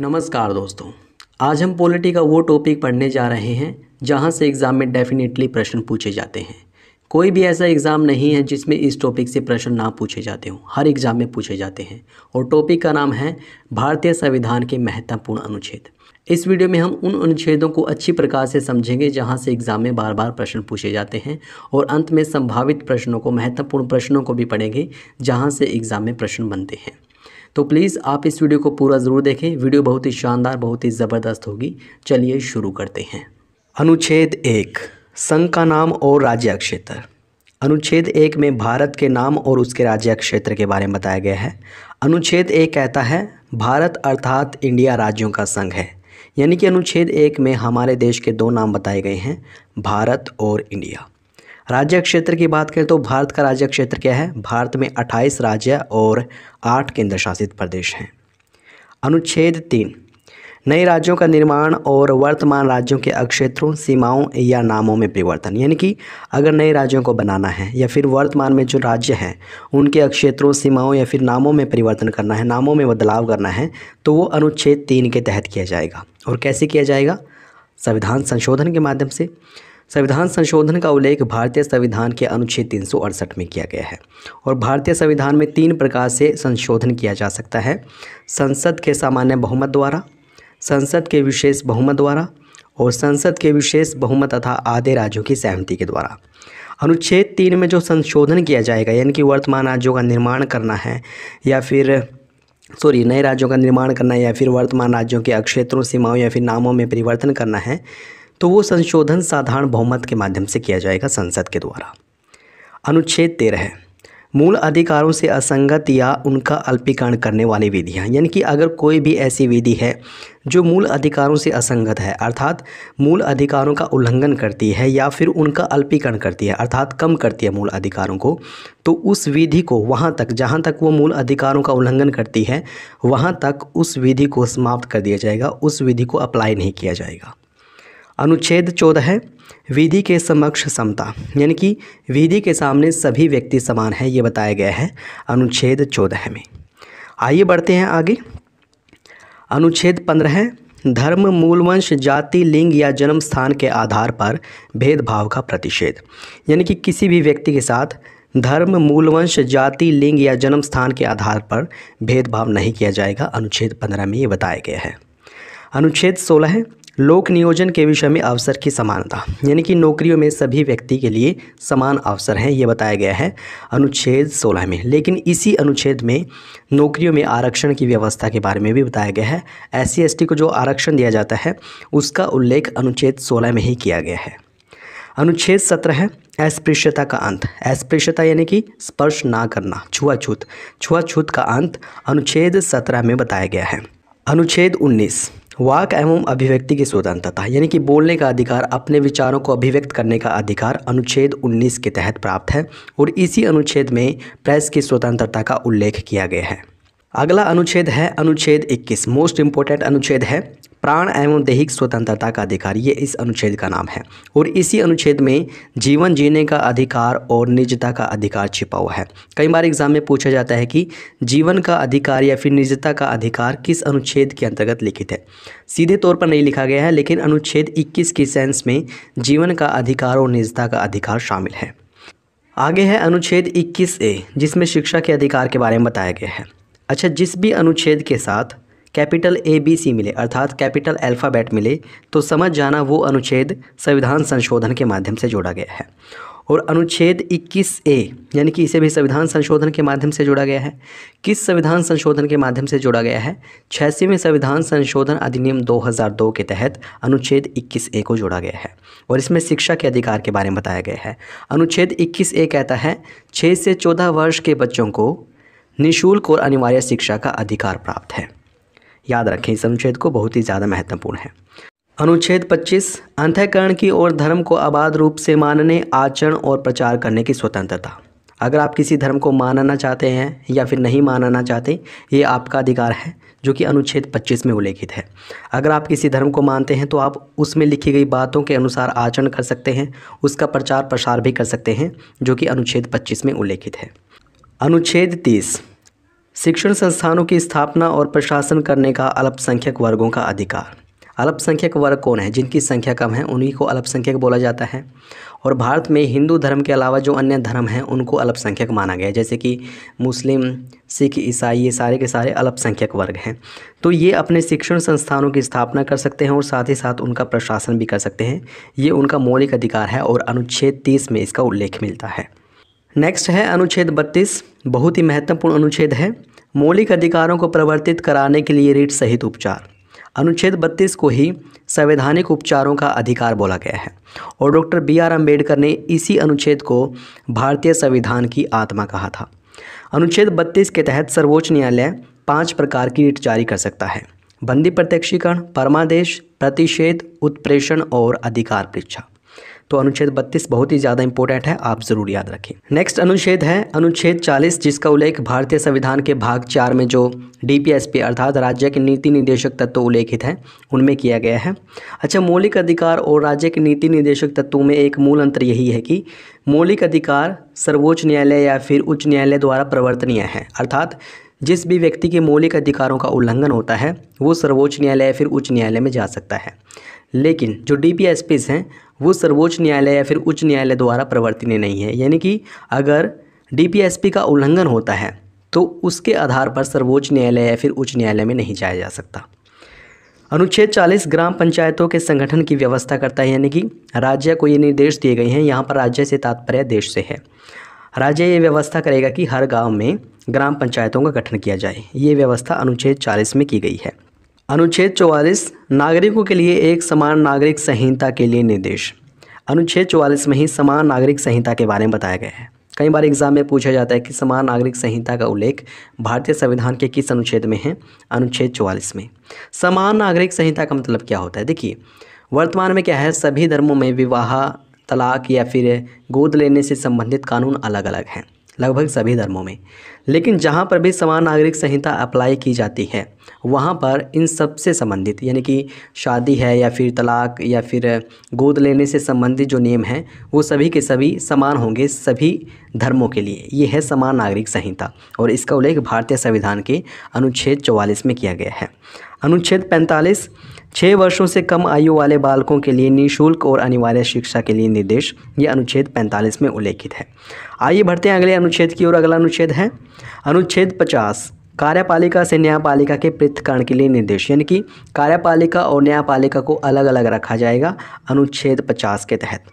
नमस्कार दोस्तों आज हम पॉलिटी का वो टॉपिक पढ़ने जा रहे हैं जहां से एग्ज़ाम में डेफिनेटली प्रश्न पूछे जाते हैं कोई भी ऐसा एग्ज़ाम नहीं है जिसमें इस टॉपिक से प्रश्न ना पूछे जाते हों हर एग्ज़ाम में पूछे जाते हैं और टॉपिक का नाम है भारतीय संविधान के महत्वपूर्ण अनुच्छेद इस वीडियो में हम उन अनुच्छेदों को अच्छी प्रकार से समझेंगे जहां से एग्ज़ाम में बार बार प्रश्न पूछे जाते हैं और अंत में संभावित प्रश्नों को महत्वपूर्ण प्रश्नों को भी पढ़ेंगे जहां से एग्ज़ाम में प्रश्न बनते हैं तो प्लीज़ आप इस वीडियो को पूरा ज़रूर देखें वीडियो बहुत ही शानदार बहुत ही ज़बरदस्त होगी चलिए शुरू करते हैं अनुच्छेद एक संघ का नाम और राज्य क्षेत्र अनुच्छेद एक में भारत के नाम और उसके राज्य क्षेत्र के बारे में बताया गया है अनुच्छेद एक कहता है भारत अर्थात इंडिया राज्यों का संघ है यानी कि अनुच्छेद एक में हमारे देश के दो नाम बताए गए हैं भारत और इंडिया राज्य क्षेत्र की बात करें तो भारत का राज्य क्षेत्र क्या है भारत में 28 राज्य और 8 केंद्र शासित प्रदेश हैं अनुच्छेद तीन नए राज्यों का निर्माण और वर्तमान राज्यों के अक्षेत्रों सीमाओं या नामों में परिवर्तन यानी कि अगर नए राज्यों को बनाना है या फिर वर्तमान में जो राज्य हैं उनके अक्षेत्रों सीमाओं या फिर नामों में परिवर्तन करना है नामों में बदलाव करना है तो वो अनुच्छेद तीन के तहत किया जाएगा और कैसे किया जाएगा संविधान संशोधन के माध्यम से संविधान संशोधन का उल्लेख भारतीय संविधान के अनुच्छेद तीन में किया गया है और भारतीय संविधान में तीन प्रकार से संशोधन किया जा सकता है संसद के सामान्य बहुमत द्वारा संसद के विशेष बहुमत द्वारा और संसद के विशेष बहुमत तथा आधे राज्यों की सहमति के द्वारा अनुच्छेद तीन में जो संशोधन किया जाएगा यानी कि वर्तमान राज्यों का निर्माण करना है या फिर सॉरी नए राज्यों का निर्माण करना है या फिर वर्तमान राज्यों के अक्षेत्रों सीमाओं या फिर नामों में परिवर्तन करना है तो वो संशोधन साधारण बहुमत के माध्यम से किया जाएगा संसद के द्वारा अनुच्छेद तेरह मूल अधिकारों से असंगत या उनका अल्पीकरण करने वाली विधियां यानी कि अगर कोई भी ऐसी विधि है जो मूल अधिकारों से असंगत है अर्थात मूल अधिकारों का उल्लंघन करती है या फिर उनका अल्पीकरण करती है अर्थात कम करती है मूल अधिकारों को तो उस विधि को वहाँ तक जहाँ तक वो मूल अधिकारों का उल्लंघन करती है वहाँ तक उस विधि को समाप्त कर दिया जाएगा उस विधि को अप्लाई नहीं किया जाएगा अनुच्छेद चौदह है विधि के समक्ष समता यानी कि विधि के सामने सभी व्यक्ति समान है ये बताया गया है अनुच्छेद चौदह में आइए बढ़ते हैं आगे अनुच्छेद पंद्रह है धर्म मूलवंश जाति लिंग या जन्म स्थान के आधार पर भेदभाव का प्रतिषेध यानी कि किसी भी व्यक्ति के साथ धर्म मूलवंश जाति लिंग या जन्म स्थान के आधार पर भेदभाव नहीं किया जाएगा अनुच्छेद पंद्रह में ये बताया गया है अनुच्छेद सोलह है लोक नियोजन के विषय में अवसर की समानता यानी कि नौकरियों में सभी व्यक्ति के लिए समान अवसर हैं ये बताया गया है अनुच्छेद 16 में लेकिन इसी अनुच्छेद में नौकरियों में आरक्षण की व्यवस्था के बारे में भी बताया गया है एस सी को जो आरक्षण दिया जाता है उसका उल्लेख अनुच्छेद सोलह में ही किया गया है अनुच्छेद सत्रह है अस्पृश्यता का अंत अस्पृश्यता यानी कि स्पर्श ना करना छुआछूत छुआछूत का अंत अनुच्छेद सत्रह में बताया गया है अनुच्छेद उन्नीस वाक एवं अभिव्यक्ति की स्वतंत्रता यानी कि बोलने का अधिकार अपने विचारों को अभिव्यक्त करने का अधिकार अनुच्छेद 19 के तहत प्राप्त है और इसी अनुच्छेद में प्रेस की स्वतंत्रता का उल्लेख किया गया है अगला अनुच्छेद है अनुच्छेद 21 मोस्ट इम्पोर्टेंट अनुच्छेद है प्राण एवं दैहिक स्वतंत्रता का अधिकार ये इस अनुच्छेद का नाम है और इसी अनुच्छेद में जीवन जीने का अधिकार और निजता का अधिकार छिपा हुआ है कई बार एग्जाम में पूछा जाता है कि जीवन का अधिकार या फिर निजता का अधिकार किस अनुच्छेद के अंतर्गत लिखित है सीधे तौर पर नहीं लिखा गया है लेकिन अनुच्छेद इक्कीस के सेंस में जीवन का अधिकार और निजता का अधिकार शामिल है आगे है अनुच्छेद इक्कीस ए जिसमें शिक्षा के अधिकार के बारे में बताया गया है अच्छा जिस भी अनुच्छेद के साथ कैपिटल ए बी सी मिले अर्थात कैपिटल अल्फ़ाबेट मिले तो समझ जाना वो अनुच्छेद संविधान संशोधन के माध्यम से जोड़ा गया है और अनुच्छेद 21 ए यानी कि इसे भी संविधान संशोधन के माध्यम से जोड़ा गया है किस संविधान संशोधन के माध्यम से जोड़ा गया है छियासीवें संविधान संशोधन अधिनियम 2002 के तहत अनुच्छेद 21 ए को जोड़ा गया है और इसमें शिक्षा के अधिकार के बारे में बताया गया है अनुच्छेद 21 ए कहता है छः से चौदह वर्ष के बच्चों को निःशुल्क और अनिवार्य शिक्षा का अधिकार प्राप्त है याद रखें इस अनुच्छेद को बहुत ही ज़्यादा महत्वपूर्ण है अनुच्छेद 25 अंतःकरण की ओर धर्म को अबाध रूप से मानने आचरण और प्रचार करने की स्वतंत्रता अगर आप किसी धर्म को मानना चाहते हैं या फिर नहीं मानना चाहते ये आपका अधिकार है जो कि अनुच्छेद 25 में उल्लेखित है अगर आप किसी धर्म को मानते हैं तो आप उसमें लिखी गई बातों के अनुसार आचरण कर सकते हैं उसका प्रचार प्रसार भी कर सकते हैं जो कि अनुच्छेद 25 में उल्लेखित है अनुच्छेद तीस शिक्षण संस्थानों की स्थापना और प्रशासन करने का अल्पसंख्यक वर्गों का अधिकार अल्पसंख्यक वर्ग कौन है जिनकी संख्या कम है उन्हीं को अल्पसंख्यक बोला जाता है और भारत में हिंदू धर्म के अलावा जो अन्य धर्म हैं उनको अल्पसंख्यक माना गया है जैसे कि मुस्लिम सिख ईसाई ये सारे के सारे अल्पसंख्यक वर्ग हैं तो ये अपने शिक्षण संस्थानों की स्थापना कर सकते हैं और साथ ही साथ उनका प्रशासन भी कर सकते हैं ये उनका मौलिक अधिकार है और अनुच्छेद तीस में इसका उल्लेख मिलता है नेक्स्ट है अनुच्छेद बत्तीस बहुत ही महत्वपूर्ण अनुच्छेद है मौलिक अधिकारों को प्रवर्तित कराने के लिए रिट सहित उपचार अनुच्छेद 32 को ही संवैधानिक उपचारों का अधिकार बोला गया है और डॉक्टर बी आर अम्बेडकर ने इसी अनुच्छेद को भारतीय संविधान की आत्मा कहा था अनुच्छेद 32 के तहत सर्वोच्च न्यायालय पांच प्रकार की रिट जारी कर सकता है बंदी प्रत्यक्षीकरण परमादेश प्रतिषेध उत्प्रेषण और अधिकार परीक्षा तो अनुच्छेद बत्तीस बहुत ही ज़्यादा इंपॉर्टेंट है आप ज़रूर याद रखें नेक्स्ट अनुच्छेद है अनुच्छेद चालीस जिसका उल्लेख भारतीय संविधान के भाग चार में जो डी अर्थात राज्य के नीति निदेशक तत्व उल्लेखित हैं उनमें किया गया है अच्छा मौलिक अधिकार और राज्य के नीति निदेशक तत्वों में एक मूल अंतर यही है कि मौलिक अधिकार सर्वोच्च न्यायालय या फिर उच्च न्यायालय द्वारा प्रवर्तनीय है अर्थात जिस भी व्यक्ति के मौलिक अधिकारों का उल्लंघन होता है वो सर्वोच्च न्यायालय या फिर उच्च न्यायालय में जा सकता है लेकिन जो डी हैं वो सर्वोच्च न्यायालय या फिर उच्च न्यायालय द्वारा प्रवर्तनीय नहीं है यानी कि अगर डीपीएसपी का उल्लंघन होता है तो उसके आधार पर सर्वोच्च न्यायालय या फिर उच्च न्यायालय में नहीं जाया जा सकता अनुच्छेद 40 ग्राम पंचायतों के संगठन की व्यवस्था करता है यानी कि राज्य को ये निर्देश दिए गए हैं यहाँ पर राज्य से तात्पर्य देश से है राज्य ये व्यवस्था करेगा कि हर गांव में ग्राम पंचायतों का गठन किया जाए ये व्यवस्था अनुच्छेद 40 में की गई है अनुच्छेद चौवालीस नागरिकों के लिए एक समान नागरिक संहिता के लिए निर्देश अनुच्छेद चौवालीस में ही समान नागरिक संहिता के बारे में बताया गया है कई बार एग्जाम में पूछा जाता है कि समान नागरिक संहिता का उल्लेख भारतीय संविधान के किस अनुच्छेद में है अनुच्छेद चौवालीस में समान नागरिक संहिता का मतलब क्या होता है देखिए वर्तमान में क्या है सभी धर्मों में विवाह तलाक या फिर गोद लेने से संबंधित कानून अलग अलग हैं लगभग सभी धर्मों में लेकिन जहाँ पर भी समान नागरिक संहिता अप्लाई की जाती है वहाँ पर इन सब से संबंधित यानी कि शादी है या फिर तलाक या फिर गोद लेने से संबंधित जो नियम हैं वो सभी के सभी समान होंगे सभी धर्मों के लिए ये है समान नागरिक संहिता और इसका उल्लेख भारतीय संविधान के अनुच्छेद चौवालीस में किया गया है अनुच्छेद पैंतालीस छः वर्षों से कम आयु वाले बालकों के लिए निःशुल्क और अनिवार्य शिक्षा के लिए निर्देश ये अनुच्छेद 45 में उल्लेखित है आइए बढ़ते हैं अगले अनुच्छेद की ओर अगला अनुच्छेद है अनुच्छेद 50 कार्यपालिका से न्यायपालिका के पृथ्वकरण के लिए निर्देश यानी कि कार्यपालिका और न्यायपालिका को अलग अलग रखा जाएगा अनुच्छेद पचास के तहत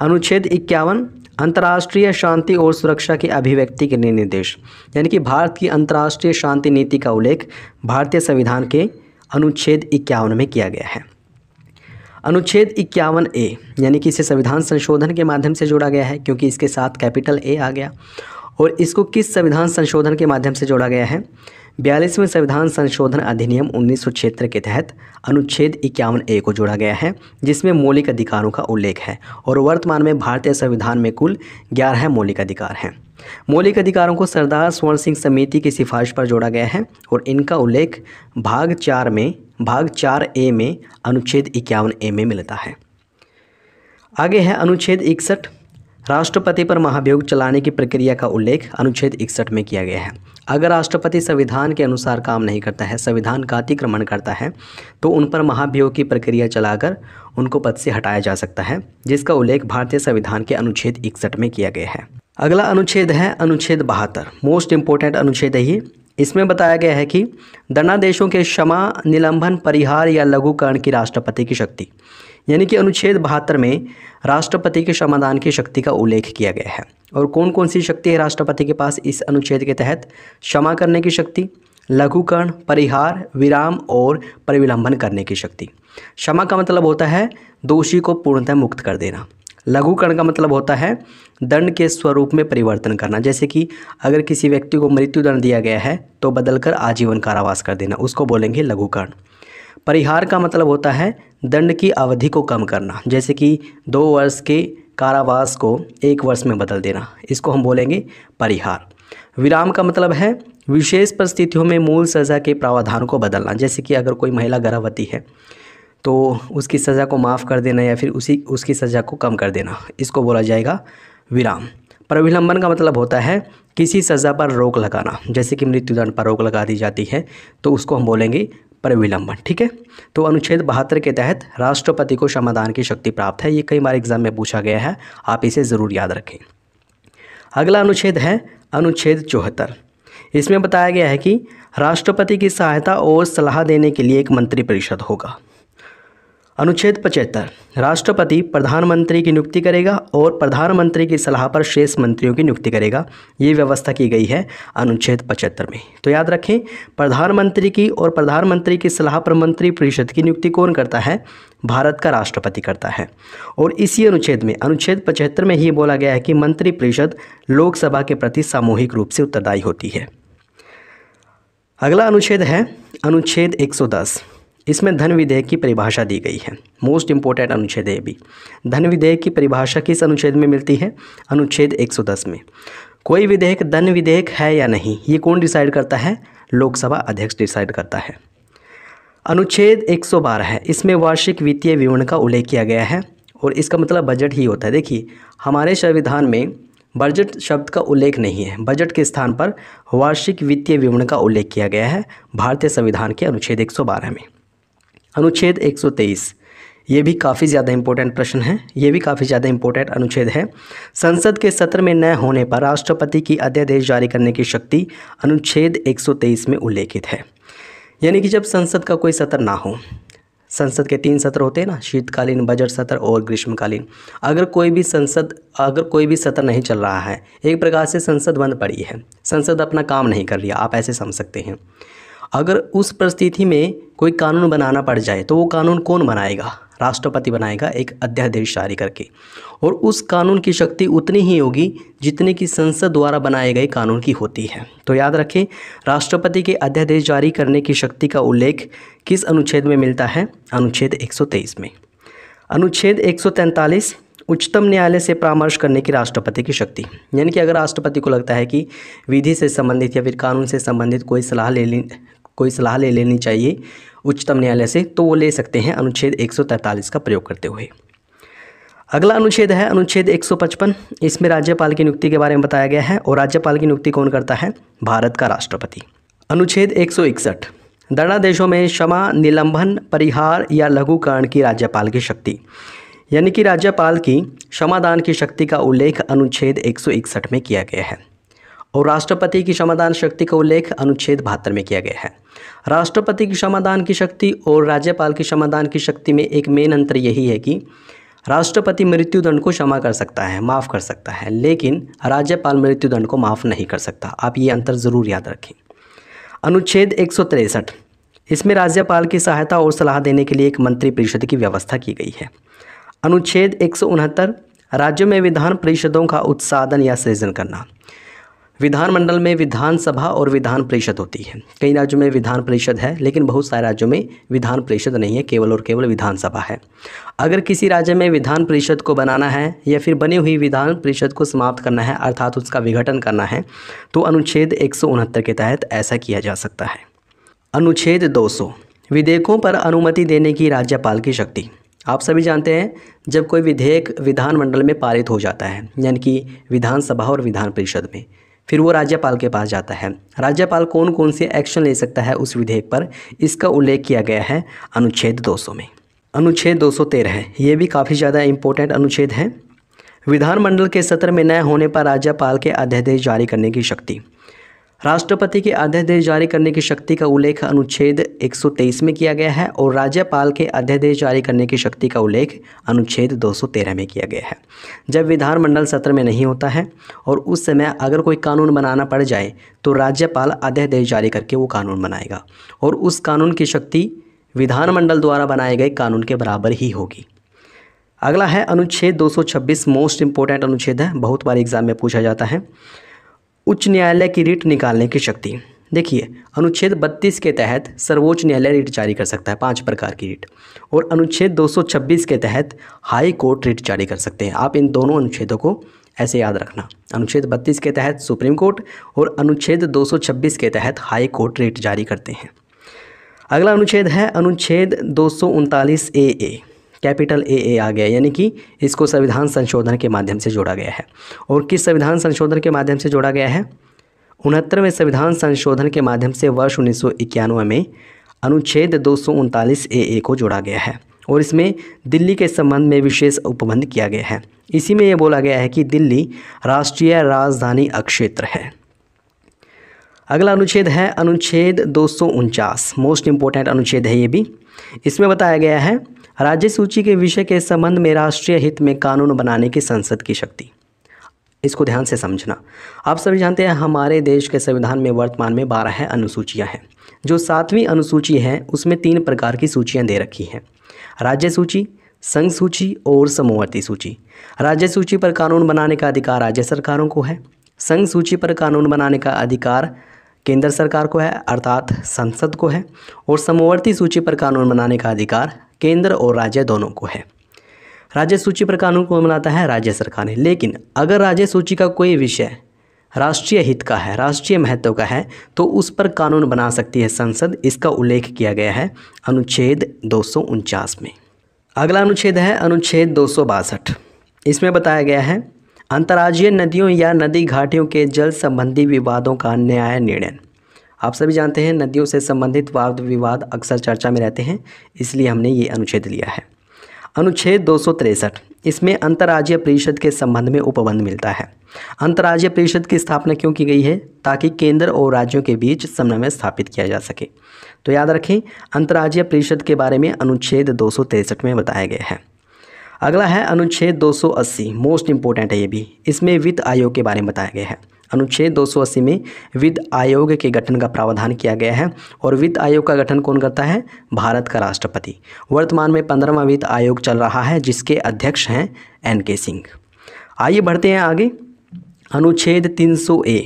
अनुच्छेद इक्यावन अंतर्राष्ट्रीय शांति और सुरक्षा की अभिव्यक्ति के लिए निर्देश यानी कि भारत की अंतर्राष्ट्रीय शांति नीति का उल्लेख भारतीय संविधान के अनुच्छेद इक्यावन में किया गया है अनुच्छेद इक्यावन ए यानी कि इसे संविधान संशोधन के माध्यम से जोड़ा गया है क्योंकि इसके साथ कैपिटल ए आ गया और इसको किस संविधान संशोधन के माध्यम से जोड़ा गया है बयालीसवें संविधान संशोधन अधिनियम उन्नीस के तहत अनुच्छेद इक्यावन ए को जोड़ा गया है जिसमें मौलिक अधिकारों का उल्लेख है और वर्तमान में भारतीय संविधान में कुल ग्यारह मौलिक अधिकार हैं मौलिक अधिकारों को सरदार स्वर्ण सिंह समिति की सिफारिश पर जोड़ा गया है और इनका उल्लेख भाग चार में भाग चार ए में अनुच्छेद इक्यावन ए में मिलता है आगे है अनुच्छेद इकसठ राष्ट्रपति पर महाभियोग चलाने की प्रक्रिया का उल्लेख अनुच्छेद इकसठ में किया गया है अगर राष्ट्रपति संविधान के अनुसार काम नहीं करता है संविधान का अतिक्रमण करता है तो उन पर महाभियोग की प्रक्रिया चलाकर उनको पद से हटाया जा सकता है जिसका उल्लेख भारतीय संविधान के अनुच्छेद इकसठ में किया गया है अगला अनुच्छेद है अनुच्छेद बहत्तर मोस्ट इम्पोर्टेंट अनुच्छेद ही इसमें बताया गया है कि दंडादेशों के क्षमा निलंबन परिहार या लघुकरण की राष्ट्रपति की शक्ति यानी कि अनुच्छेद बहत्तर में राष्ट्रपति के क्षमादान की शक्ति का उल्लेख किया गया है और कौन कौन सी शक्ति है राष्ट्रपति के पास इस अनुच्छेद के तहत क्षमा करने की शक्ति लघुकरण परिहार विराम और परिविलंबन करने की शक्ति क्षमा का मतलब होता है दोषी को पूर्णतः मुक्त कर देना लघुकरण का मतलब होता है दंड के स्वरूप में परिवर्तन करना जैसे कि अगर किसी व्यक्ति को मृत्यु दंड दिया गया है तो बदलकर आजीवन कारावास कर देना उसको बोलेंगे लघुकरण परिहार का मतलब होता है दंड की अवधि को कम करना जैसे कि दो वर्ष के कारावास को एक वर्ष में बदल देना इसको हम बोलेंगे परिहार विराम का मतलब है विशेष परिस्थितियों में मूल सज़ा के प्रावधान को बदलना जैसे कि अगर कोई महिला गर्भवती है तो उसकी सज़ा को माफ़ कर देना या फिर उसी उसकी सज़ा को कम कर देना इसको बोला जाएगा विराम पर विलंबन का मतलब होता है किसी सज़ा पर रोक लगाना जैसे कि मृत्युदंड पर रोक लगा दी जाती है तो उसको हम बोलेंगे पर विलंबन ठीक है तो अनुच्छेद बहत्तर के तहत राष्ट्रपति को क्षमादान की शक्ति प्राप्त है ये कई बार एग्जाम में पूछा गया है आप इसे ज़रूर याद रखें अगला अनुच्छेद है अनुच्छेद चौहत्तर इसमें बताया गया है कि राष्ट्रपति की सहायता और सलाह देने के लिए एक मंत्रिपरिषद होगा अनुच्छेद पचहत्तर राष्ट्रपति प्रधानमंत्री की नियुक्ति करेगा और प्रधानमंत्री की सलाह पर शेष मंत्रियों की नियुक्ति करेगा ये व्यवस्था की गई है अनुच्छेद पचहत्तर में तो याद रखें प्रधानमंत्री की और प्रधानमंत्री की सलाह पर मंत्री परिषद की नियुक्ति कौन करता है भारत का राष्ट्रपति करता है और इसी अनुच्छेद में अनुच्छेद पचहत्तर में ही बोला गया है कि मंत्रिपरिषद लोकसभा के प्रति सामूहिक रूप से उत्तरदायी होती है अगला अनुच्छेद है अनुच्छेद एक इसमें धन विधेयक की परिभाषा दी गई है मोस्ट इंपॉर्टेंट अनुच्छेद है भी धन विधेयक की परिभाषा किस अनुच्छेद में मिलती है अनुच्छेद 110 में कोई विधेयक धन विधेयक है या नहीं ये कौन डिसाइड करता है लोकसभा अध्यक्ष डिसाइड करता है अनुच्छेद 112 है इसमें वार्षिक वित्तीय विवरण का उल्लेख किया गया है और इसका मतलब बजट ही होता है देखिए हमारे संविधान में बजट शब्द का उल्लेख नहीं है बजट के स्थान पर वार्षिक वित्तीय विवरण का उल्लेख किया गया है भारतीय संविधान के अनुच्छेद 112 में अनुच्छेद 123 ये भी काफ़ी ज़्यादा इम्पोर्टेंट प्रश्न है ये भी काफ़ी ज़्यादा इम्पोर्टेंट अनुच्छेद है संसद के सत्र में न होने पर राष्ट्रपति की अध्यादेश जारी करने की शक्ति अनुच्छेद 123 में उल्लेखित है यानी कि जब संसद का कोई सत्र ना हो संसद के तीन सत्र होते हैं ना शीतकालीन बजट सत्र और ग्रीष्मकालीन अगर कोई भी संसद अगर कोई भी सत्र नहीं चल रहा है एक प्रकार से संसद बंद पड़ी है संसद अपना काम नहीं कर रही आप ऐसे समझ सकते हैं अगर उस परिस्थिति में कोई कानून बनाना पड़ जाए तो वो कानून कौन बनाएगा राष्ट्रपति बनाएगा एक अध्यादेश जारी करके और उस कानून की शक्ति उतनी ही होगी जितने की संसद द्वारा बनाए गए कानून की होती है तो याद रखें राष्ट्रपति के अध्यादेश जारी करने की शक्ति का उल्लेख किस अनुच्छेद में मिलता है अनुच्छेद 123 में अनुच्छेद 143 उच्चतम न्यायालय से परामर्श करने की राष्ट्रपति की शक्ति यानी कि अगर राष्ट्रपति को लगता है कि विधि से संबंधित या फिर कानून से संबंधित कोई सलाह ले कोई सलाह ले लेनी चाहिए उच्चतम न्यायालय से तो वो ले सकते हैं अनुच्छेद 143 का प्रयोग करते हुए अगला अनुच्छेद है अनुच्छेद 155 इसमें राज्यपाल की नियुक्ति के बारे में बताया गया है और राज्यपाल की नियुक्ति कौन करता है भारत का राष्ट्रपति अनुच्छेद एक देशों में क्षमा निलंबन परिहार या लघुकरण की राज्यपाल की शक्ति यानी कि राज्यपाल की क्षमादान की शक्ति का उल्लेख अनुच्छेद 161 में किया गया है और राष्ट्रपति की क्षमादान शक्ति का उल्लेख अनुच्छेद बहत्तर में किया गया है राष्ट्रपति की क्षमादान की शक्ति और राज्यपाल की क्षमादान की शक्ति में एक मेन अंतर यही है कि राष्ट्रपति मृत्युदंड को क्षमा कर सकता है माफ़ कर सकता है लेकिन राज्यपाल मृत्युदंड को माफ़ नहीं कर सकता आप ये अंतर ज़रूर याद रखें अनुच्छेद एक इसमें राज्यपाल की सहायता और सलाह देने के लिए एक मंत्रिपरिषद की व्यवस्था की गई है अनुच्छेद एक राज्यों में विधान परिषदों का उत्सादन या सृजन करना विधानमंडल में विधानसभा और विधान परिषद होती है कई राज्यों में विधान परिषद है लेकिन बहुत सारे राज्यों में विधान परिषद नहीं है केवल और केवल विधानसभा है अगर किसी राज्य में विधान परिषद को बनाना है या फिर बनी हुई विधान परिषद को समाप्त करना है अर्थात उसका विघटन करना है तो अनुच्छेद एक के तहत ऐसा किया जा सकता है अनुच्छेद दो विधेयकों पर अनुमति देने की राज्यपाल की शक्ति आप सभी जानते हैं जब कोई विधेयक विधानमंडल में पारित हो जाता है यानी कि विधानसभा और विधान परिषद में फिर वो राज्यपाल के पास जाता है राज्यपाल कौन कौन से एक्शन ले सकता है उस विधेयक पर इसका उल्लेख किया गया है अनुच्छेद 200 में अनुच्छेद 213 है ये भी काफ़ी ज़्यादा इम्पोर्टेंट अनुच्छेद है विधानमंडल के सत्र में न होने पर राज्यपाल के अध्यादेश जारी करने की शक्ति राष्ट्रपति के अध्यादेश जारी करने की शक्ति का उल्लेख अनुच्छेद 123 में किया गया है और राज्यपाल के अध्यादेश जारी करने की शक्ति का उल्लेख अनुच्छेद 213 में किया गया है जब विधानमंडल सत्र में नहीं होता है और उस समय अगर कोई कानून बनाना पड़ जाए तो राज्यपाल अध्यादेश जारी करके वो कानून बनाएगा और उस कानून की शक्ति विधानमंडल द्वारा बनाए गए कानून के बराबर ही होगी अगला है अनुच्छेद दो मोस्ट इंपॉर्टेंट अनुच्छेद है बहुत बार एग्जाम में पूछा जाता है उच्च न्यायालय की रीट निकालने की शक्ति देखिए अनुच्छेद 32 के तहत सर्वोच्च न्यायालय रीट जारी कर सकता है पांच प्रकार की रीट और अनुच्छेद 226 के तहत हाई कोर्ट रीट जारी कर सकते हैं आप इन दोनों अनुच्छेदों को ऐसे याद रखना अनुच्छेद 32 के तहत सुप्रीम कोर्ट और अनुच्छेद 226 के तहत हाई कोर्ट रिट जारी करते हैं अगला अनुच्छेद है अनुच्छेद दो ए ए कैपिटल ए ए आ गया यानी कि इसको संविधान संशोधन के माध्यम से जोड़ा गया है और किस संविधान संशोधन के माध्यम से जोड़ा गया है उनहत्तरवें संविधान संशोधन के माध्यम से वर्ष उन्नीस में अनुच्छेद दो ए ए को जोड़ा गया है और इसमें दिल्ली के संबंध में विशेष उपबंध किया गया है इसी में ये बोला गया है कि दिल्ली राष्ट्रीय राजधानी अक्षेत्र है अगला अनुच्छेद है अनुच्छेद दो मोस्ट इम्पोर्टेंट अनुच्छेद है ये भी इसमें बताया गया है राज्य सूची के विषय के संबंध में राष्ट्रीय हित में कानून बनाने की संसद की शक्ति इसको ध्यान से समझना आप सभी जानते हैं हमारे देश के संविधान में वर्तमान में बारह अनुसूचियाँ हैं जो सातवीं अनुसूची है उसमें तीन प्रकार की सूचियाँ दे रखी हैं राज्य सूची संघ सूची और समवर्ती सूची राज्य सूची पर कानून बनाने का अधिकार राज्य सरकारों को है संघ सूची पर कानून बनाने का अधिकार केंद्र सरकार को है अर्थात संसद को है और समवर्ती सूची पर कानून बनाने का अधिकार केंद्र और राज्य दोनों को है राज्य सूची पर कानून को बनाता है राज्य सरकार ने लेकिन अगर राज्य सूची का कोई विषय राष्ट्रीय हित का है राष्ट्रीय महत्व का है तो उस पर कानून बना सकती है संसद इसका उल्लेख किया गया है अनुच्छेद दो में अगला अनुच्छेद है अनुच्छेद दो इसमें बताया गया है अंतर्राज्यीय नदियों या नदी घाटियों के जल संबंधी विवादों का न्याय निर्णय आप सभी जानते हैं नदियों से संबंधित वाद विवाद अक्सर चर्चा में रहते हैं इसलिए हमने ये अनुच्छेद लिया है अनुच्छेद दो इसमें अंतर्राज्यीय परिषद के संबंध में उपबंध मिलता है अंतर्राज्यीय परिषद की स्थापना क्यों की गई है ताकि केंद्र और राज्यों के बीच समन्वय स्थापित किया जा सके तो याद रखें अंतर्राज्यीय परिषद के बारे में अनुच्छेद दो में बताया गया है अगला है अनुच्छेद 280 मोस्ट इम्पोर्टेंट है ये भी इसमें वित्त आयोग के बारे में बताया गया है अनुच्छेद 280 में वित्त आयोग के गठन का प्रावधान किया गया है और वित्त आयोग का गठन कौन करता है भारत का राष्ट्रपति वर्तमान में पंद्रहवा वित्त आयोग चल रहा है जिसके अध्यक्ष हैं एन के सिंह आइए बढ़ते हैं आगे अनुच्छेद 300 ए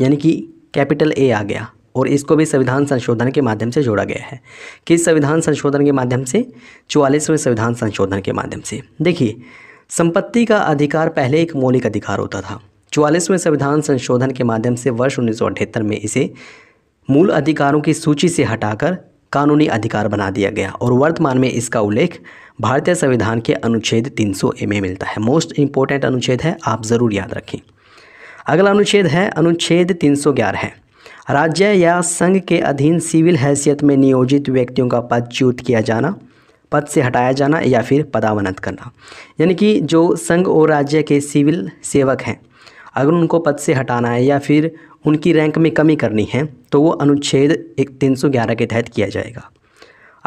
यानी कि कैपिटल ए आ गया और इसको भी संविधान संशोधन के माध्यम से जोड़ा गया है किस संविधान संशोधन के माध्यम से चौवालीसवें संविधान संशोधन के माध्यम से देखिए संपत्ति का अधिकार पहले एक मौलिक अधिकार होता था चौवालीसवें संविधान संशोधन के माध्यम से वर्ष उन्नीस में इसे मूल अधिकारों की सूची से हटाकर कानूनी अधिकार बना दिया गया और वर्तमान में इसका उल्लेख भारतीय संविधान के अनुच्छेद 300 में मिलता है मोस्ट इम्पोर्टेंट अनुच्छेद है आप ज़रूर याद रखें अगला अनुच्छेद है अनुच्छेद 311 है राज्य या संघ के अधीन सिविल हैसियत में नियोजित व्यक्तियों का पद च्युत किया जाना पद से हटाया जाना या फिर पदावनत करना यानी कि जो संघ और राज्य के सिविल सेवक हैं अगर उनको पद से हटाना है या फिर उनकी रैंक में कमी करनी है तो वो अनुच्छेद एक तीन सौ ग्यारह के तहत किया जाएगा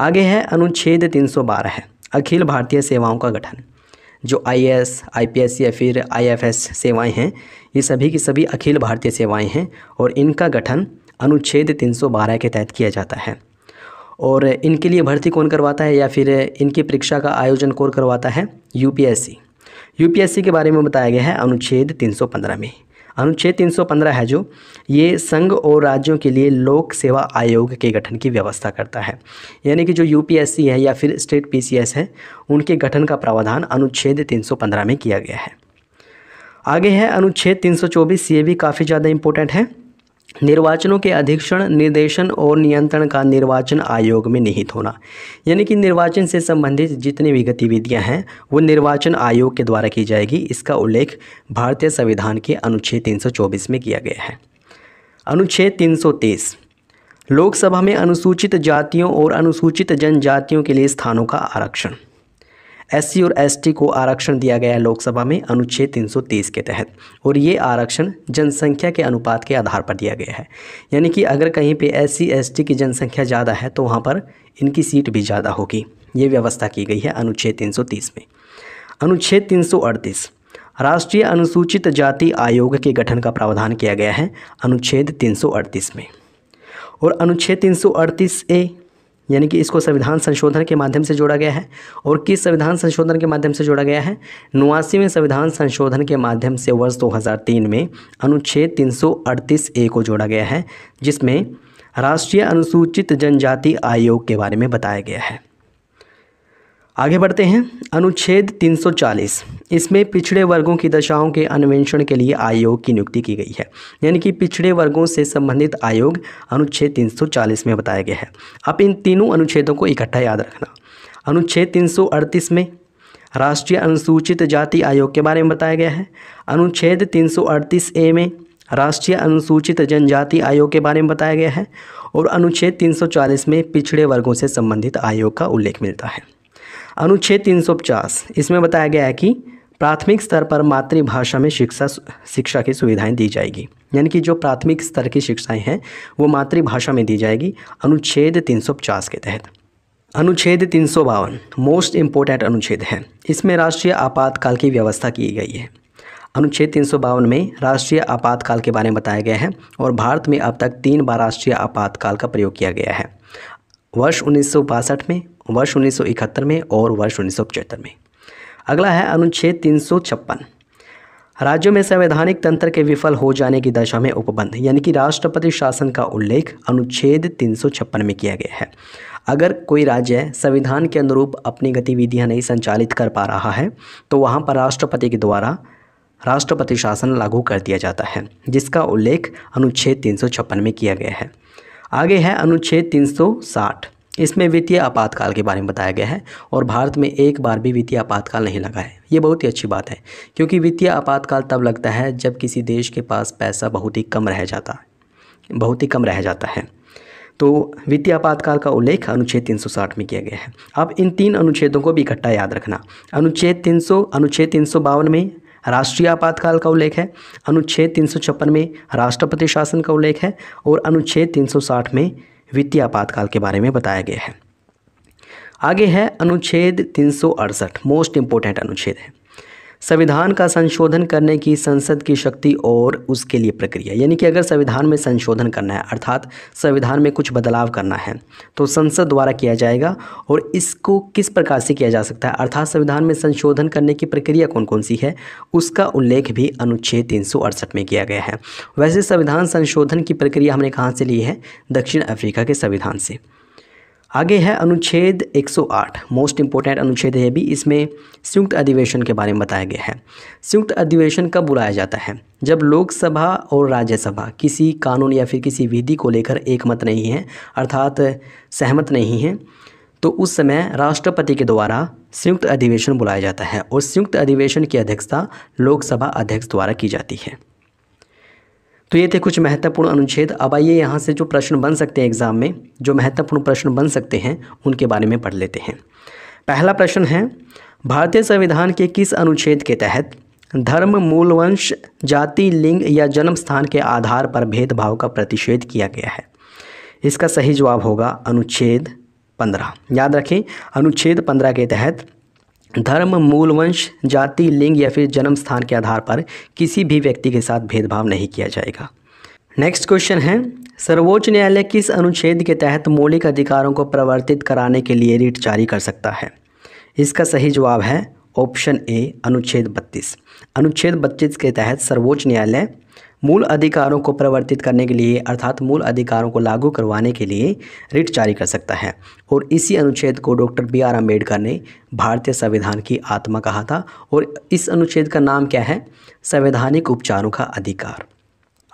आगे है अनुच्छेद तीन सौ है अखिल भारतीय सेवाओं का गठन जो I I A S P S या फिर आई एफ एस सेवाएँ हैं ये सभी की सभी अखिल भारतीय सेवाएँ हैं और इनका गठन अनुच्छेद तीन सौ बारह के तहत किया जाता है और इनके लिए भर्ती कौन करवाता है या फिर इनकी परीक्षा का आयोजन कौन करवाता है U P S C UPSC के बारे में बताया गया है अनुच्छेद 315 में अनुच्छेद 315 है जो ये संघ और राज्यों के लिए लोक सेवा आयोग के गठन की व्यवस्था करता है यानी कि जो यूपीएससी है या फिर स्टेट पीसीएस है उनके गठन का प्रावधान अनुच्छेद 315 में किया गया है आगे है अनुच्छेद 324 ये भी काफ़ी ज़्यादा इम्पोर्टेंट है निर्वाचनों के अधीक्षण निर्देशन और नियंत्रण का निर्वाचन आयोग में निहित होना यानी कि निर्वाचन से संबंधित जितनी भी गतिविधियां हैं वो निर्वाचन आयोग के द्वारा की जाएगी इसका उल्लेख भारतीय संविधान के अनुच्छेद 324 में किया गया है अनुच्छेद 323 लोकसभा में अनुसूचित जातियों और अनुसूचित जनजातियों के लिए स्थानों का आरक्षण एस और एस को आरक्षण दिया गया है लोकसभा में अनुच्छेद 330 के तहत और ये आरक्षण जनसंख्या के अनुपात के आधार पर दिया गया है यानी कि अगर कहीं पे एस सी की जनसंख्या ज़्यादा है तो वहाँ पर इनकी सीट भी ज़्यादा होगी ये व्यवस्था की गई है अनुच्छेद तीन में अनुच्छेद तीन राष्ट्रीय अनुसूचित जाति आयोग के गठन का प्रावधान किया गया है अनुच्छेद 338 में और अनुच्छेद तीन ए यानी कि इसको संविधान संशोधन के माध्यम से जोड़ा गया है और किस संविधान संशोधन के माध्यम से जोड़ा गया है नवासीवें संविधान संशोधन के माध्यम से वर्ष 2003 में अनुच्छेद 338 ए को जोड़ा गया है जिसमें राष्ट्रीय अनुसूचित जनजाति आयोग के बारे में बताया गया है आगे बढ़ते हैं अनुच्छेद 340 इसमें पिछड़े वर्गों की दशाओं के अन्वेषण के लिए आयोग की नियुक्ति की गई है यानी कि पिछड़े वर्गों से संबंधित आयोग अनुच्छेद 340 में बताया गया है आप इन तीनों अनुच्छेदों को इकट्ठा याद रखना अनुच्छेद 338 में राष्ट्रीय अनुसूचित जाति आयोग के बारे में बताया गया है अनुच्छेद तीन ए में राष्ट्रीय अनुसूचित जनजाति आयोग के बारे में बताया गया है और अनुच्छेद 340 में पिछड़े वर्गों से संबंधित आयोग का उल्लेख मिलता है अनुच्छेद 350 इसमें बताया गया है कि प्राथमिक स्तर पर मातृभाषा में शिक्षा शिक्षा की सुविधाएं दी जाएगी यानी कि जो प्राथमिक स्तर की शिक्षाएं हैं वो मातृभाषा में दी जाएगी अनुच्छेद 350 के तहत अनुच्छेद तीन सौ बावन मोस्ट इम्पोर्टेंट अनुच्छेद है इसमें राष्ट्रीय आपातकाल की व्यवस्था की गई है अनुच्छेद तीन सौ बावन में राष्ट्रीय आपातकाल के बारे में बताया गया है और भारत में अब तक तीन बार राष्ट्रीय आपातकाल का प्रयोग किया गया है वर्ष उन्नीस में वर्ष उन्नीस में और वर्ष उन्नीस में अगला है अनुच्छेद तीन राज्यों में संवैधानिक तंत्र के विफल हो जाने की दशा में उपबंध यानी कि राष्ट्रपति शासन का उल्लेख अनुच्छेद तीन में किया गया है अगर कोई राज्य संविधान के अनुरूप अपनी गतिविधियां नहीं संचालित कर पा रहा है तो वहां पर राष्ट्रपति के द्वारा राष्ट्रपति शासन लागू कर दिया जाता है जिसका उल्लेख अनुच्छेद तीन में किया गया है आगे है अनुच्छेद तीन इसमें वित्तीय आपातकाल के बारे में बताया गया है और भारत में एक बार भी वित्तीय आपातकाल नहीं लगा है ये बहुत ही अच्छी बात है क्योंकि वित्तीय आपातकाल तब लगता है जब किसी देश के पास पैसा बहुत ही कम रह जाता है बहुत ही कम रह जाता है तो वित्तीय आपातकाल का उल्लेख अनुच्छेद 360 में किया गया है अब इन तीन अनुच्छेदों को भी इकट्ठा याद रखना अनुच्छेद 300 अनुच्छेद तीन में राष्ट्रीय आपातकाल का उल्लेख है अनुच्छेद तीन में राष्ट्रपति शासन का उल्लेख है और अनुच्छेद 360 में वित्तीय आपातकाल के बारे में बताया गया है आगे है अनुच्छेद तीन मोस्ट इम्पोर्टेंट अनुच्छेद है संविधान का संशोधन करने की संसद की शक्ति और उसके लिए प्रक्रिया यानी कि अगर संविधान में संशोधन करना है अर्थात संविधान में कुछ बदलाव करना है तो संसद द्वारा किया जाएगा और इसको किस प्रकार से किया जा सकता है अर्थात संविधान में संशोधन करने की प्रक्रिया कौन कौन सी है उसका उल्लेख भी अनुच्छेद तीन में किया गया है वैसे संविधान संशोधन की प्रक्रिया हमने कहाँ से ली है दक्षिण अफ्रीका के संविधान से आगे है अनुच्छेद 108 मोस्ट इंपॉर्टेंट अनुच्छेद है भी इसमें संयुक्त अधिवेशन के बारे में बताया गया है संयुक्त अधिवेशन कब बुलाया जाता है जब लोकसभा और राज्यसभा किसी कानून या फिर किसी विधि को लेकर एक मत नहीं है अर्थात सहमत नहीं है तो उस समय राष्ट्रपति के द्वारा संयुक्त अधिवेशन बुलाया जाता है और संयुक्त अधिवेशन की अध्यक्षता लोकसभा अध्यक्ष द्वारा की जाती है तो ये थे कुछ महत्वपूर्ण अनुच्छेद अब आइए यहाँ से जो प्रश्न बन सकते हैं एग्ज़ाम में जो महत्वपूर्ण प्रश्न बन सकते हैं उनके बारे में पढ़ लेते हैं पहला प्रश्न है भारतीय संविधान के किस अनुच्छेद के तहत धर्म मूलवंश जाति लिंग या जन्म स्थान के आधार पर भेदभाव का प्रतिषेध किया गया है इसका सही जवाब होगा अनुच्छेद पंद्रह याद रखें अनुच्छेद पंद्रह के तहत धर्म मूलवंश जाति लिंग या फिर जन्म स्थान के आधार पर किसी भी व्यक्ति के साथ भेदभाव नहीं किया जाएगा नेक्स्ट क्वेश्चन है सर्वोच्च न्यायालय किस अनुच्छेद के तहत मौलिक अधिकारों को प्रवर्तित कराने के लिए रिट जारी कर सकता है इसका सही जवाब है ऑप्शन ए अनुच्छेद 32 अनुच्छेद 32 के तहत सर्वोच्च न्यायालय मूल अधिकारों को प्रवर्तित करने के लिए अर्थात मूल अधिकारों को लागू करवाने के लिए रिट जारी कर सकता है और इसी अनुच्छेद को डॉक्टर बी आर अम्बेडकर ने भारतीय संविधान की आत्मा कहा था और इस अनुच्छेद का नाम क्या है संवैधानिक उपचारों का अधिकार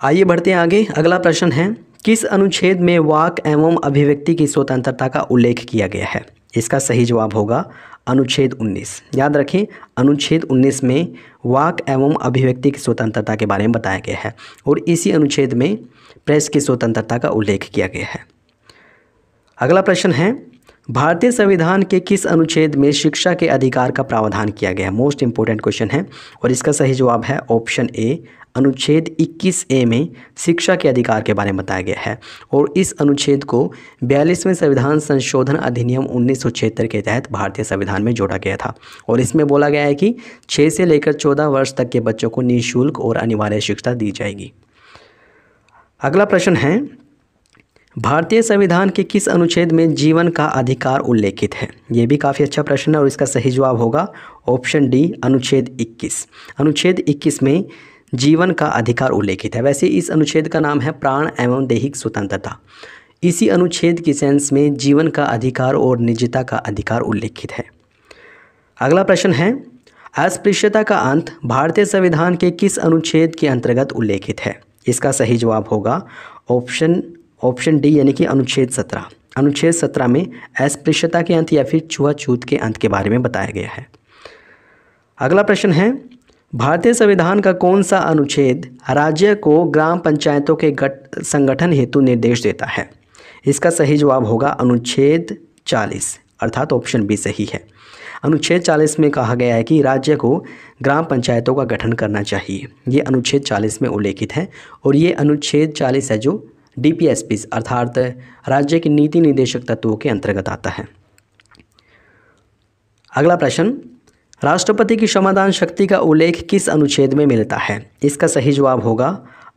आइए बढ़ते हैं आगे अगला प्रश्न है किस अनुच्छेद में वाक एवं अभिव्यक्ति की स्वतंत्रता का उल्लेख किया गया है इसका सही जवाब होगा अनुच्छेद 19 याद रखें अनुच्छेद 19 में वाक एवं अभिव्यक्ति की स्वतंत्रता के बारे में बताया गया है और इसी अनुच्छेद में प्रेस की स्वतंत्रता का उल्लेख किया गया है अगला प्रश्न है भारतीय संविधान के किस अनुच्छेद में शिक्षा के अधिकार का प्रावधान किया गया है मोस्ट इंपॉर्टेंट क्वेश्चन है और इसका सही जवाब है ऑप्शन ए अनुच्छेद 21 ए में शिक्षा के अधिकार के बारे में बताया गया है और इस अनुच्छेद को बयालीसवें संविधान संशोधन अधिनियम उन्नीस के तहत भारतीय संविधान में जोड़ा गया था और इसमें बोला गया है कि छः से लेकर चौदह वर्ष तक के बच्चों को निःशुल्क और अनिवार्य शिक्षा दी जाएगी अगला प्रश्न है भारतीय संविधान के किस अनुच्छेद में जीवन का अधिकार उल्लेखित है ये भी काफ़ी अच्छा प्रश्न है और इसका सही जवाब होगा ऑप्शन डी अनुच्छेद 21 अनुच्छेद 21 में जीवन का अधिकार उल्लेखित है वैसे इस अनुच्छेद का नाम है प्राण एवं दैहिक स्वतंत्रता इसी अनुच्छेद की सेंस में जीवन का अधिकार और निजता का अधिकार उल्लेखित है अगला प्रश्न है अस्पृश्यता का अंत भारतीय संविधान के किस अनुच्छेद के अंतर्गत उल्लेखित है इसका सही जवाब होगा ऑप्शन ऑप्शन डी यानी कि अनुच्छेद सत्रह अनुच्छेद सत्रह में अस्पृश्यता के अंत या फिर छुआछूत के अंत के बारे में बताया गया है अगला प्रश्न है भारतीय संविधान का कौन सा अनुच्छेद राज्य को ग्राम पंचायतों के गठ संगठन हेतु निर्देश देता है इसका सही जवाब होगा अनुच्छेद चालीस अर्थात ऑप्शन बी सही है अनुच्छेद 40 में कहा गया है कि राज्य को ग्राम पंचायतों का गठन करना चाहिए ये अनुच्छेद 40 में उल्लेखित है और ये अनुच्छेद 40 है जो डी अर्थात राज्य के नीति निर्देशक तत्वों के अंतर्गत आता है अगला प्रश्न राष्ट्रपति की क्षमादान शक्ति का उल्लेख किस अनुच्छेद में मिलता है इसका सही जवाब होगा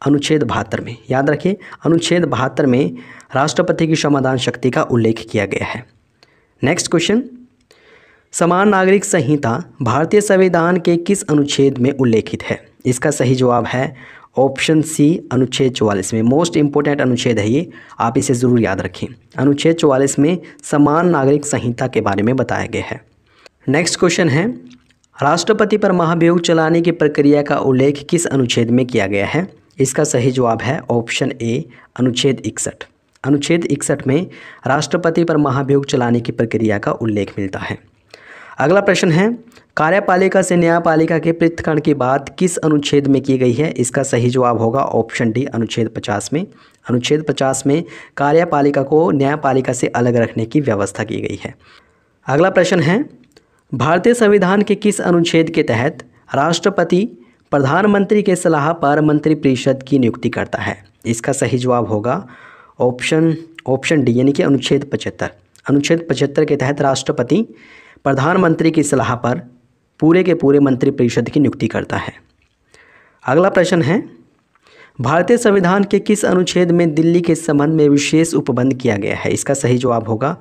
अनुच्छेद बहत्तर में याद रखिए अनुच्छेद बहत्तर में राष्ट्रपति की क्षमादान शक्ति का उल्लेख किया गया है नेक्स्ट क्वेश्चन समान नागरिक संहिता भारतीय संविधान के किस अनुच्छेद में उल्लेखित है इसका सही जवाब है ऑप्शन सी अनुच्छेद चौवालीस में मोस्ट इंपॉर्टेंट अनुच्छेद है ये आप इसे ज़रूर याद रखें अनुच्छेद चौवालीस में समान नागरिक संहिता के बारे में बताया गया है नेक्स्ट क्वेश्चन है राष्ट्रपति पर महाभियोग चलाने की प्रक्रिया का उल्लेख किस अनुच्छेद में किया गया है इसका सही जवाब है ऑप्शन ए अनुच्छेद इकसठ अनुच्छेद इकसठ में राष्ट्रपति पर महाभियोग चलाने की प्रक्रिया का उल्लेख मिलता है अगला प्रश्न है कार्यपालिका से न्यायपालिका के पृथ्थकरण की बात किस अनुच्छेद में की गई है इसका सही जवाब होगा ऑप्शन डी अनुच्छेद पचास में अनुच्छेद पचास में कार्यपालिका को न्यायपालिका से अलग रखने की व्यवस्था की गई है अगला प्रश्न है भारतीय संविधान के किस अनुच्छेद के तहत राष्ट्रपति प्रधानमंत्री के सलाह पर मंत्रिपरिषद की नियुक्ति करता है इसका सही जवाब होगा ऑप्शन ऑप्शन डी यानी कि अनुच्छेद पचहत्तर अनुच्छेद पचहत्तर के तहत राष्ट्रपति प्रधानमंत्री की सलाह पर पूरे के पूरे मंत्रिपरिषद की नियुक्ति करता है अगला प्रश्न है भारतीय संविधान के किस अनुच्छेद में दिल्ली के संबंध में विशेष उपबंध किया गया है इसका सही जवाब होगा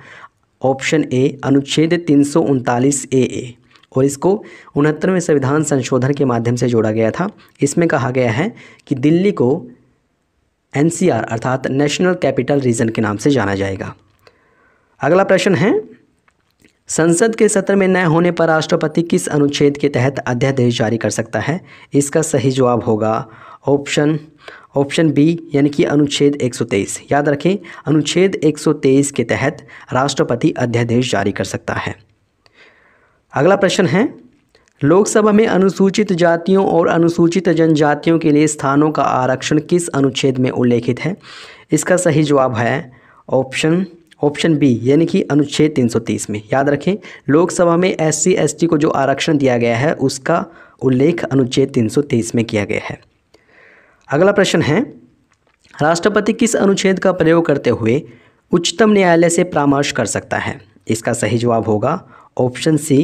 ऑप्शन ए अनुच्छेद तीन सौ उनतालीस ए ए और इसको उनहत्तरवें संविधान संशोधन के माध्यम से जोड़ा गया था इसमें कहा गया है कि दिल्ली को एन अर्थात नेशनल कैपिटल रीजन के नाम से जाना जाएगा अगला प्रश्न है संसद के सत्र में नए होने पर राष्ट्रपति किस अनुच्छेद के तहत अध्यादेश जारी कर सकता है इसका सही जवाब होगा ऑप्शन ऑप्शन बी यानी कि अनुच्छेद 123 याद रखें अनुच्छेद 123 के तहत राष्ट्रपति अध्यादेश जारी कर सकता है अगला प्रश्न है लोकसभा में अनुसूचित जातियों और अनुसूचित जनजातियों के लिए स्थानों का आरक्षण किस अनुच्छेद में उल्लेखित है इसका सही जवाब है ऑप्शन ऑप्शन बी यानी कि अनुच्छेद 330 में याद रखें लोकसभा में एस सी को जो आरक्षण दिया गया है उसका उल्लेख अनुच्छेद 330 में किया गया है अगला प्रश्न है राष्ट्रपति किस अनुच्छेद का प्रयोग करते हुए उच्चतम न्यायालय से परामर्श कर सकता है इसका सही जवाब होगा ऑप्शन सी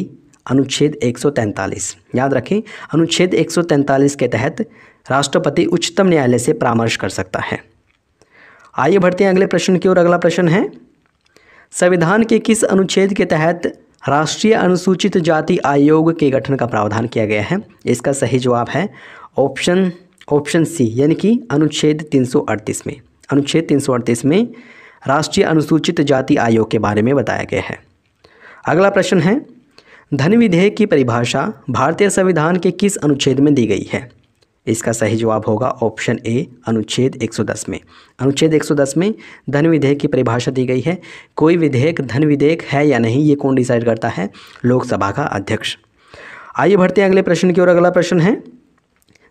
अनुच्छेद 143 याद रखें अनुच्छेद 143 के तहत राष्ट्रपति उच्चतम न्यायालय से परामर्श कर सकता है आइए बढ़ते हैं अगले प्रश्न की ओर अगला प्रश्न है संविधान के किस अनुच्छेद के तहत राष्ट्रीय अनुसूचित जाति आयोग के गठन का प्रावधान किया गया है इसका सही जवाब है ऑप्शन ऑप्शन सी यानी कि अनुच्छेद 338 में अनुच्छेद 338 में राष्ट्रीय अनुसूचित जाति आयोग के बारे में बताया गया है अगला प्रश्न है धन विधेयक की परिभाषा भारतीय संविधान के किस अनुच्छेद में दी गई है इसका सही जवाब होगा ऑप्शन ए अनुच्छेद 110 में अनुच्छेद 110 में धन विधेयक की परिभाषा दी गई है कोई विधेयक धन विधेयक है या नहीं ये कौन डिसाइड करता है लोकसभा का अध्यक्ष आइए बढ़ते हैं अगले प्रश्न की ओर अगला प्रश्न है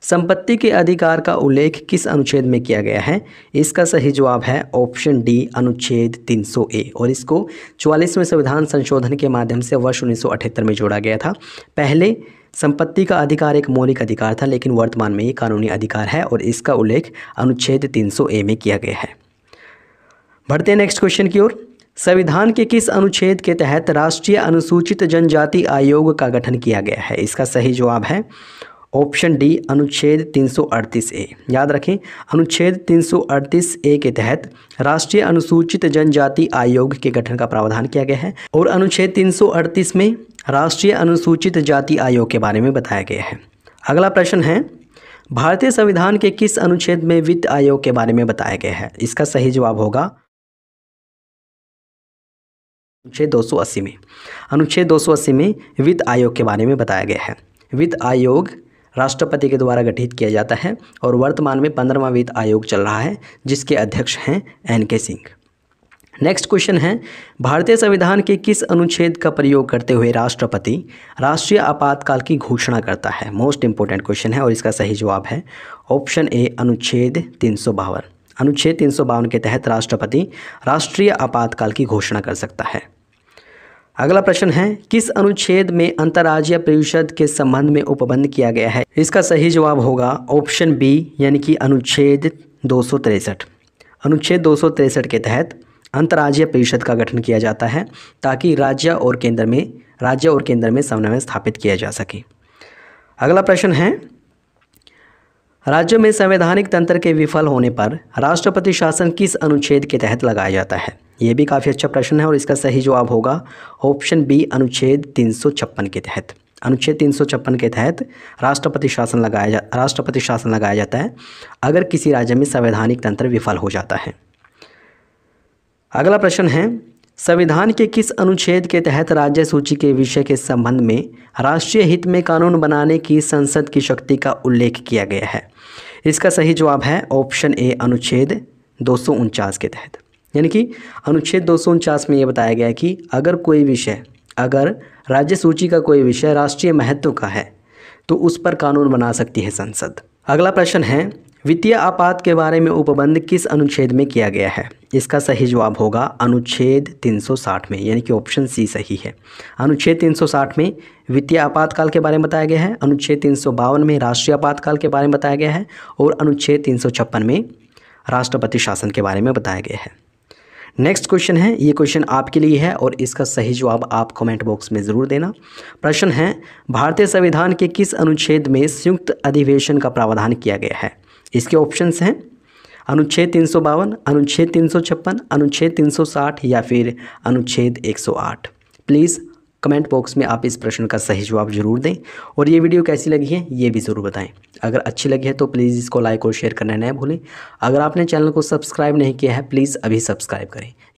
संपत्ति के अधिकार का उल्लेख किस अनुच्छेद में किया गया है इसका सही जवाब है ऑप्शन डी अनुच्छेद 300 ए और इसको चौवालीसवें संविधान संशोधन के माध्यम से वर्ष उन्नीस में जोड़ा गया था पहले संपत्ति का अधिकार एक मौलिक अधिकार था लेकिन वर्तमान में ये कानूनी अधिकार है और इसका उल्लेख अनुच्छेद 300 ए में किया गया है बढ़ते हैं नेक्स्ट क्वेश्चन की ओर संविधान के किस अनुच्छेद के तहत राष्ट्रीय अनुसूचित जनजाति आयोग का गठन किया गया है इसका सही जवाब है ऑप्शन डी अनुच्छेद 338 ए याद रखें अनुच्छेद 338 ए के तहत राष्ट्रीय अनुसूचित जनजाति आयोग के गठन का प्रावधान किया गया है और अनुच्छेद 338 में राष्ट्रीय अनुसूचित जाति आयोग के बारे में बताया गया है अगला प्रश्न है भारतीय संविधान के किस अनुच्छेद में वित्त आयोग के बारे में बताया गया है इसका सही जवाब होगा अनुच्छेद दो में अनुच्छेद दो में वित्त आयोग के बारे में बताया गया है वित्त आयोग राष्ट्रपति के द्वारा गठित किया जाता है और वर्तमान में पंद्रहवा वित्त आयोग चल रहा है जिसके अध्यक्ष हैं एन के सिंह नेक्स्ट क्वेश्चन है भारतीय संविधान के किस अनुच्छेद का प्रयोग करते हुए राष्ट्रपति राष्ट्रीय आपातकाल की घोषणा करता है मोस्ट इंपॉर्टेंट क्वेश्चन है और इसका सही जवाब है ऑप्शन ए अनुच्छेद तीन अनुच्छेद तीन के तहत राष्ट्रपति राष्ट्रीय आपातकाल की घोषणा कर सकता है अगला प्रश्न है किस अनुच्छेद में अंतर्राज्य परिषद के संबंध में उपबंध किया गया है इसका सही जवाब होगा ऑप्शन बी यानी कि अनुच्छेद दो अनुच्छेद दो के तहत अंतर्राज्य परिषद का गठन किया जाता है ताकि राज्य और केंद्र में राज्य और केंद्र में समन्वय स्थापित किया जा सके अगला प्रश्न है राज्यों में संवैधानिक तंत्र के विफल होने पर राष्ट्रपति शासन किस अनुच्छेद के तहत लगाया जाता है ये भी काफ़ी अच्छा प्रश्न है और इसका सही जवाब होगा ऑप्शन बी अनुच्छेद तीन के तहत अनुच्छेद तीन के तहत राष्ट्रपति शासन लगाया जा राष्ट्रपति शासन लगाया जाता है अगर किसी राज्य में संवैधानिक तंत्र विफल हो जाता है अगला प्रश्न है संविधान के किस अनुच्छेद के तहत राज्य सूची के विषय के संबंध में राष्ट्रीय हित में कानून बनाने की संसद की शक्ति का उल्लेख किया गया है इसका सही जवाब है ऑप्शन ए अनुच्छेद दो के तहत यानी कि अनुच्छेद दो में ये बताया गया है कि अगर कोई विषय अगर राज्य सूची का कोई विषय राष्ट्रीय महत्व का है तो उस पर कानून बना सकती है संसद अगला प्रश्न है वित्तीय आपात के बारे में उपबंध किस अनुच्छेद में किया गया है इसका सही जवाब होगा अनुच्छेद 360 में यानी कि ऑप्शन सी सही है अनुच्छेद 360 में वित्तीय आपातकाल के बारे में बताया गया है अनुच्छेद तीन में राष्ट्रीय आपातकाल के बारे में बताया गया है और अनुच्छेद तीन में राष्ट्रपति शासन के बारे में बताया गया है नेक्स्ट क्वेश्चन है ये क्वेश्चन आपके लिए है और इसका सही जवाब आप कमेंट बॉक्स में ज़रूर देना प्रश्न है भारतीय संविधान के किस अनुच्छेद में संयुक्त अधिवेशन का प्रावधान किया गया है इसके ऑप्शंस हैं अनुच्छेद तीन सौ बावन अनुच्छेद तीन सौ छप्पन अनुच्छेद तीन सौ साठ या फिर अनुच्छेद एक सौ आठ प्लीज़ कमेंट बॉक्स में आप इस प्रश्न का सही जवाब जरूर दें और ये वीडियो कैसी लगी है ये भी ज़रूर बताएं अगर अच्छी लगी है तो प्लीज़ इसको लाइक और शेयर करना न भूलें अगर आपने चैनल को सब्सक्राइब नहीं किया है प्लीज़ अभी सब्सक्राइब करें